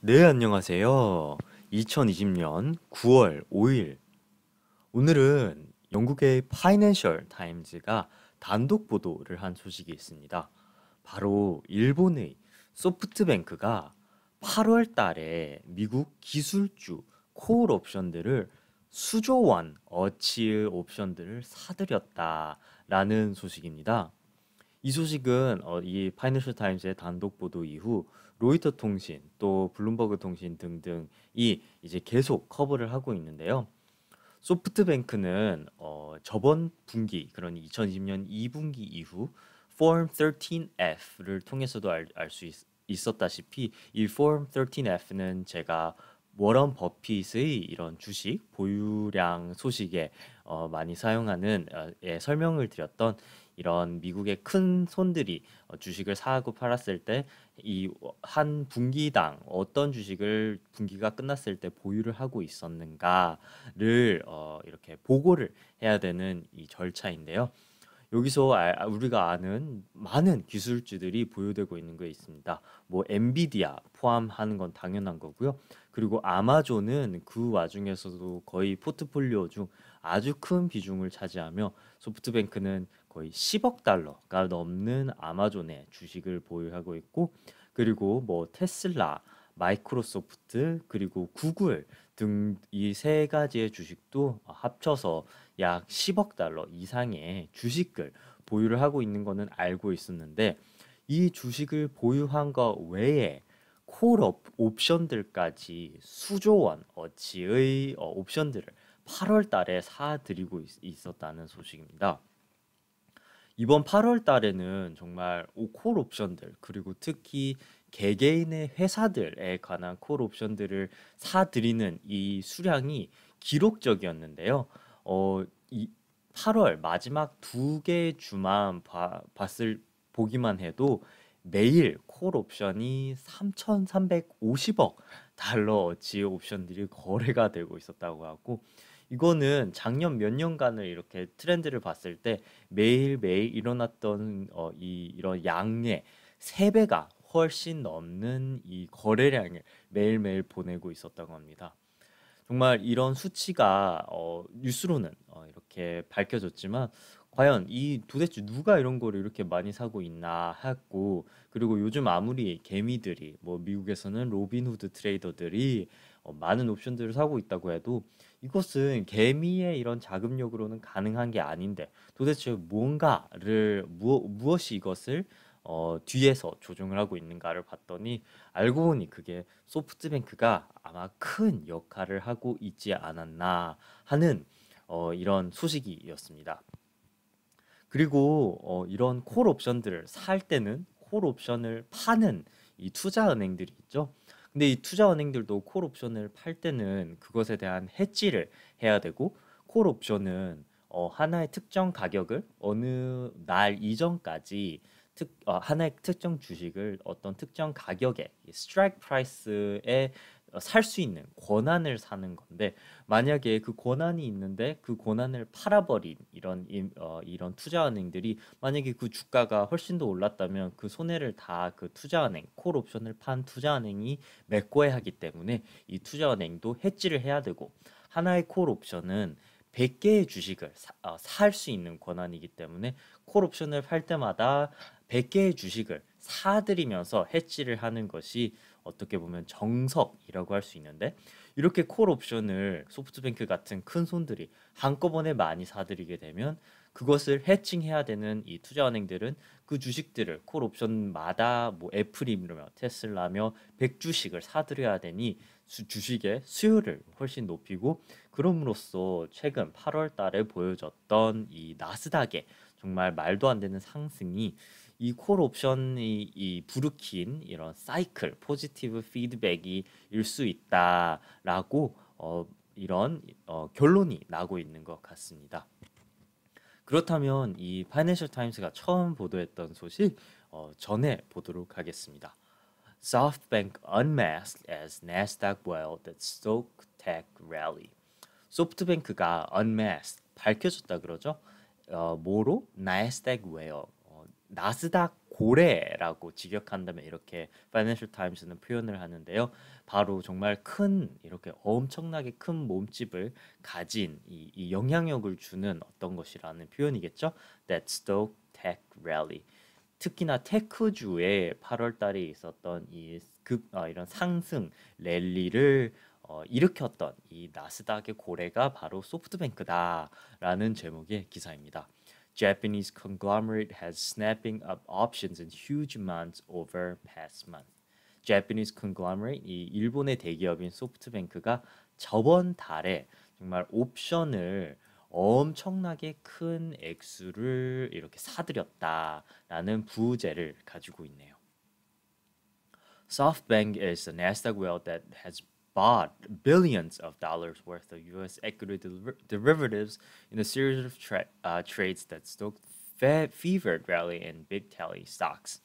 네, 안녕하세요. 2020년 9월 5일. 오늘은 영국의 파이낸셜 타임즈가 단독 보도를 한 소식이 있습니다. 바로 일본의 소프트뱅크가 8월 달에 미국 기술주 콜 옵션들을 수조 원 어치의 옵션들을 사들였다라는 소식입니다. 이 소식은 어, 이 파이낸셜 타임즈의 단독 보도 이후 로이터 통신 또 블룸버그 통신 등등이 이제 계속 커버를 하고 있는데요. 소프트뱅크는 어, 저번 분기 그런 2020년 2분기 이후 Form 13F를 통해서도 알 수 있었다시피 이 Form 13F는 제가 워런 버핏의 이런 주식 보유량 소식에 어, 많이 사용하는 어, 예, 설명을 드렸던 이런 미국의 큰 손들이 어, 주식을 사고 팔았을 때 이 한 분기당 어떤 주식을 분기가 끝났을 때 보유를 하고 있었는가를 어, 이렇게 보고를 해야 되는 이 절차인데요. 여기서 아, 아, 우리가 아는 많은 기술주들이 보유되고 있는 게 있습니다. 뭐 엔비디아 포함하는 건 당연한 거고요. 그리고 아마존은 그 와중에서도 거의 포트폴리오 중 아주 큰 비중을 차지하며 소프트뱅크는 거의 10억 달러가 넘는 아마존의 주식을 보유하고 있고 그리고 뭐 테슬라, 마이크로소프트 그리고 구글 등 이 세 가지의 주식도 합쳐서 약 10억 달러 이상의 주식을 보유를 하고 있는 것은 알고 있었는데 이 주식을 보유한 것 외에 콜 옵션들까지 수조 원 어치의 어, 옵션들을 8월 달에 사들이고 있었다는 소식입니다. 이번 8월 달에는 정말 오콜 옵션들 그리고 특히 개개인의 회사들에 관한 콜 옵션들을 사들이는 이 수량이 기록적이었는데요. 어, 이 8월 마지막 두 개 주만 봐, 봤을 보기만 해도 매일 콜 옵션이 3,350억 달러어치 옵션들이 거래가 되고 있었다고 하고 이거는 작년 몇 년간을 이렇게 트렌드를 봤을 때 매일매일 일어났던 어, 이 이런 양의 세배가 훨씬 넘는 이 거래량을 매일매일 보내고 있었다고 합니다. 정말 이런 수치가 어, 뉴스로는 어, 이렇게 밝혀졌지만 과연 이 도대체 누가 이런 거를 이렇게 많이 사고 있나 하고 그리고 요즘 아무리 개미들이 뭐 미국에서는 로빈후드 트레이더들이 어, 많은 옵션들을 사고 있다고 해도 이것은 개미의 이런 자금력으로는 가능한 게 아닌데 도대체 뭔가를 무, 무엇이 이것을 어, 뒤에서 조정을 하고 있는가를 봤더니 알고 보니 그게 소프트뱅크가 아마 큰 역할을 하고 있지 않았나 하는 어, 이런 소식이었습니다. 그리고 어, 이런 콜 옵션들을 살 때는 콜 옵션을 파는 이 투자 은행들이 있죠. 근데 이 투자은행들도 콜 옵션을 팔 때는 그것에 대한 해지를 해야 되고 콜 옵션은 어, 하나의 특정 가격을 어느 날 이전까지 특, 어, 하나의 특정 주식을 어떤 특정 가격에 스트라이크 프라이스에 살수 있는 권한을 사는 건데 만약에 그 권한이 있는데 그 권한을 팔아버린 이런 어, 이런 투자은행들이 만약에 그 주가가 훨씬 더 올랐다면 그 손해를 다 그 투자은행 콜 옵션을 판 투자은행이 메꿔야 하기 때문에 이 투자은행도 해지를 해야 되고 하나의 콜 옵션은 100개의 주식을 어, 살수 있는 권한이기 때문에 콜 옵션을 팔 때마다 100개의 주식을 사들이면서 해지를 하는 것이 어떻게 보면 정석이라고 할 수 있는데 이렇게 콜 옵션을 소프트뱅크 같은 큰 손들이 한꺼번에 많이 사들이게 되면 그것을 해칭해야 되는 이 투자은행들은 그 주식들을 콜 옵션마다 뭐 애플이며 테슬라며 100주식을 사들여야 되니 주식의 수요를 훨씬 높이고 그럼으로써 최근 8월 달에 보여졌던 이 나스닥의 정말 말도 안 되는 상승이 이콜 옵션이 이 부르킨 이런 사이클 포지티브 피드백이 일 수 있다라고 어, 이런 어, 결론이 나고 있는 것 같습니다. 그렇다면 이 파이낸셜 타임스가 처음 보도했던 소식 어, 전에 보도록 하겠습니다. SoftBank unmasked as Nasdaq while the stock tech rally. 소프트뱅크가 unmasked 밝혀졌다 그러죠. 어, 뭐로? n a s d a 나스닥 고래라고 직역한다면 이렇게 파이낸셜 타임스는 표현을 하는데요. 바로 정말 큰 이렇게 엄청나게 큰 몸집을 가진 이, 이 영향력을 주는 어떤 것이라는 표현이겠죠. That's the tech rally. 특히나 테크주에 8월 달에 있었던 이급 아, 이런 상승 랠리를 어, 일으켰던 이 나스닥의 고래가 바로 소프트뱅크다라는 제목의 기사입니다. Japanese conglomerate has snapping up options in huge amounts over past month. Japanese conglomerate 이 일본의 대기업인 소프트뱅크가 저번 달에 정말 옵션을 엄청나게 큰 액수를 이렇게 사들였다라는 부제를 가지고 있네요. SoftBank is t Nasdaq whale that has bought billions of dollars worth of U.S. equity de- derivatives in a series of tra- uh, trades that stoked fe- fevered rally in big tally stocks.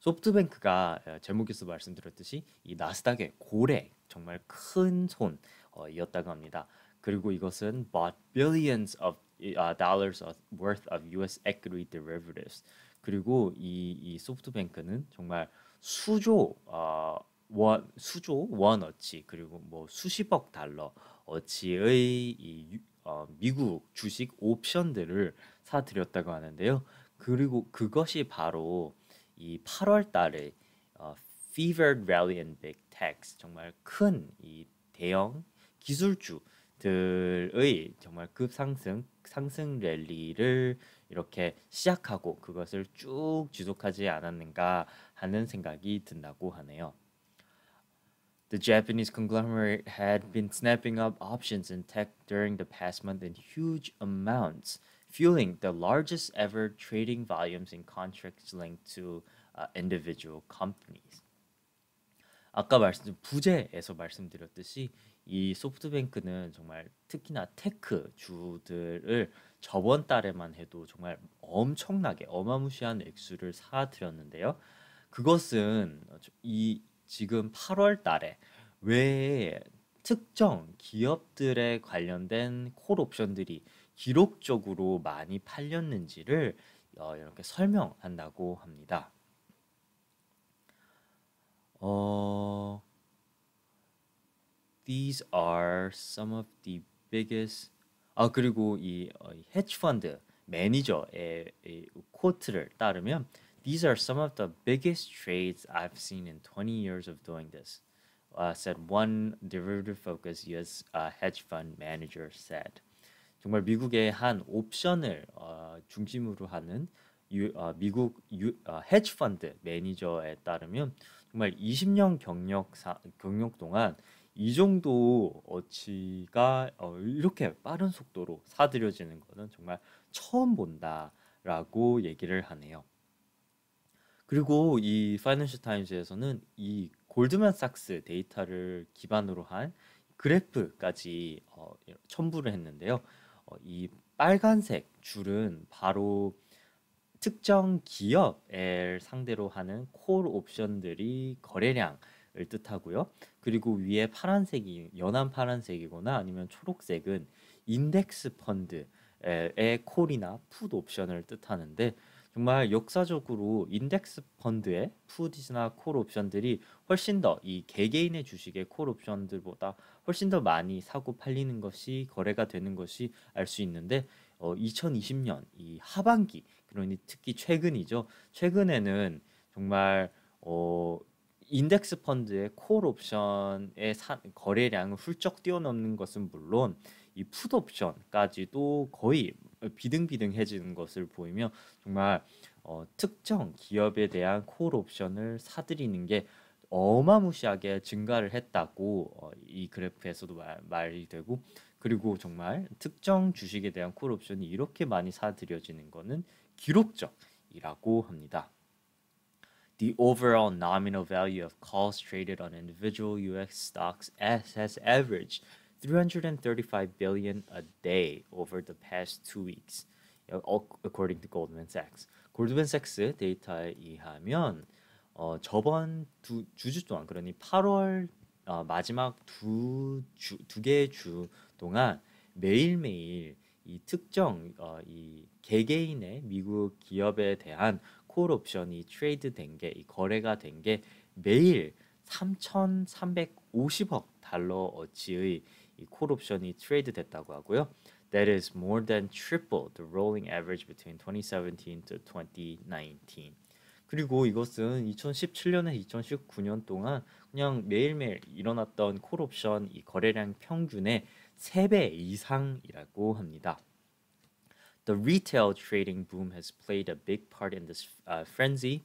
소프트뱅크가 제목에서 말씀드렸듯이 이 나스닥의 고래 정말 큰 손이었다고 합니다. 그리고 이것은 bought billions of dollars worth of U.S. equity derivatives. 그리고 이, 이 소프트뱅크는 정말 수조 어, 원 수조 원 어치 그리고 뭐 수십억 달러 어치의 이 어, 미국 주식 옵션들을 사들였다고 하는데요. 그리고 그것이 바로 이 8월 달에 어, Fevered Rally in Big Techs 정말 큰 이 대형 기술주들의 정말 급상승 상승 랠리를 이렇게 시작하고 그것을 쭉 지속하지 않았는가 하는 생각이 든다고 하네요. The Japanese conglomerate had been snapping up options in tech during the past month in huge amounts, fueling the largest ever trading volumes in contracts linked to uh, individual companies. 아까 말씀 부재에서 말씀드렸듯이 이 소프트뱅크는 정말 특히나 테크 주들을 저번 달에만 해도 정말 엄청나게 어마무시한 액수를 사들였는데요. 그것은 이 지금 8월 달에 왜 특정 기업들에 관련된 콜 옵션들이 기록적으로 많이 팔렸는지를 어, 이렇게 설명한다고 합니다. 어, these are some of the biggest. 아 그리고 이 헤지 펀드 매니저의 코트를 따르면 These are some of the biggest trades I've seen in 20 years of doing this, uh, said one derivative f o c u s US uh, hedge fund manager said. 정말 미국의 한 옵션을 어, 중심으로 하는 유, 어, 미국 유, 어, 헤지 펀드 매니저에 따르면 정말 20년 경력 사, 경력 동안 이 정도 어치가 어, 이렇게 빠른 속도로 사들여지는 것은 정말 처음 본다라고 얘기를 하네요. 그리고 이 파이낸셜 타임즈에서는 이 골드만삭스 데이터를 기반으로 한 그래프까지 어, 첨부를 했는데요. 어, 이 빨간색 줄은 바로 특정 기업을 상대로 하는 콜 옵션들이 거래량을 뜻하고요. 그리고 위에 파란색이 연한 파란색이거나 아니면 초록색은 인덱스 펀드의 콜이나 풋 옵션을 뜻하는데 정말 역사적으로 인덱스 펀드의 푸디나 콜 옵션들이 훨씬 더 이 개개인의 주식의 콜 옵션들보다 훨씬 더 많이 사고 팔리는 것이 거래가 되는 것이 알 수 있는데 어, 2020년 이 하반기 그러니 특히 최근이죠. 최근에는 정말 어, 인덱스 펀드의 콜 옵션의 사, 거래량을 훌쩍 뛰어넘는 것은 물론 이푸드옵션까지도 거의 비등비등해지는 것을 보이며 정말 어, 특정 기업에 대한 콜 옵션을 사들이는 게 어마무시하게 증가를 했다고 어, 이 그래프에서도 말, 말이 되고 그리고 정말 특정 주식에 대한 콜 옵션이 이렇게 많이 사들여지는 것은 기록적이라고 합니다. The overall nominal value of calls traded on individual UX s t o c k s has averaged 335 billion a day over the past two weeks, according to Goldman Sachs. 골드만 삭스 데이터에 의하면 어, 저번 두, 두주 동안 그러니 8월 어, 마지막 두주두 개의 주 동안 매일매일 이 특정 어, 이 개개인의 미국 기업에 대한 콜 옵션이 트레이드 된게 거래가 된 게 매일 3,350억 달러 어치의 이 콜옵션이 트레이드 됐다고 하고요. That is more than triple the rolling average between 2017 to 2019. 그리고 이것은 2017년에 2019년 동안 그냥 매일매일 일어났던 콜옵션 이 거래량 평균의 3배 이상이라고 합니다. The retail trading boom has played a big part in this uh, frenzy.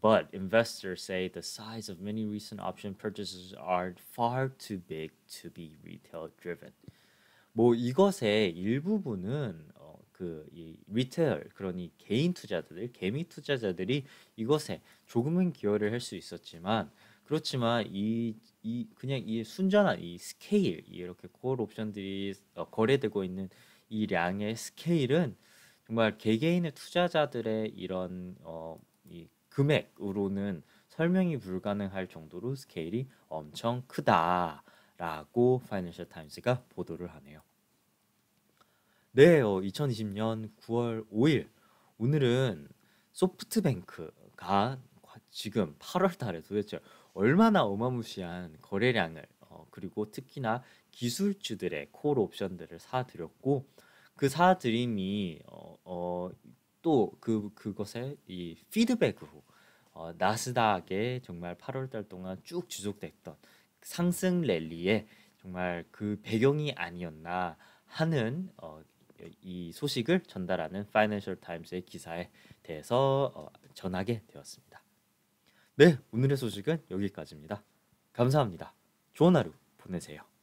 But investors say the size of many recent option purchases are far too big to be retail driven. 뭐 이것의 일부분은 어, 그이 리테일 그러니 개인 투자자들, 개미 투자자들이 이것에 조금은 기여를 할 수 있었지만 그렇지만 이, 이 그냥 이 순전한 이 스케일 이렇게 콜 옵션들이 어, 거래되고 있는 이 량의 스케일은 정말 개개인의 투자자들의 이런 어, 이 금액으로는 설명이 불가능할 정도로 스케일이 엄청 크다라고 파이낸셜 타임스가 보도를 하네요. 네, 어, 2020년 9월 5일 오늘은 소프트뱅크가 지금 8월 달에 도대체 얼마나 어마무시한 거래량을 어, 그리고 특히나 기술주들의 콜 옵션들을 사들였고 그 사들임이 어, 어, 또그 그것의 이 피드백으로 어, 나스닥에 정말 8월 달 동안 쭉 지속됐던 상승 랠리에 정말 그 배경이 아니었나 하는 어, 이 소식을 전달하는 파이낸셜 타임스의 기사에 대해서 어, 전하게 되었습니다. 네, 오늘의 소식은 여기까지입니다. 감사합니다. 좋은 하루 보내세요.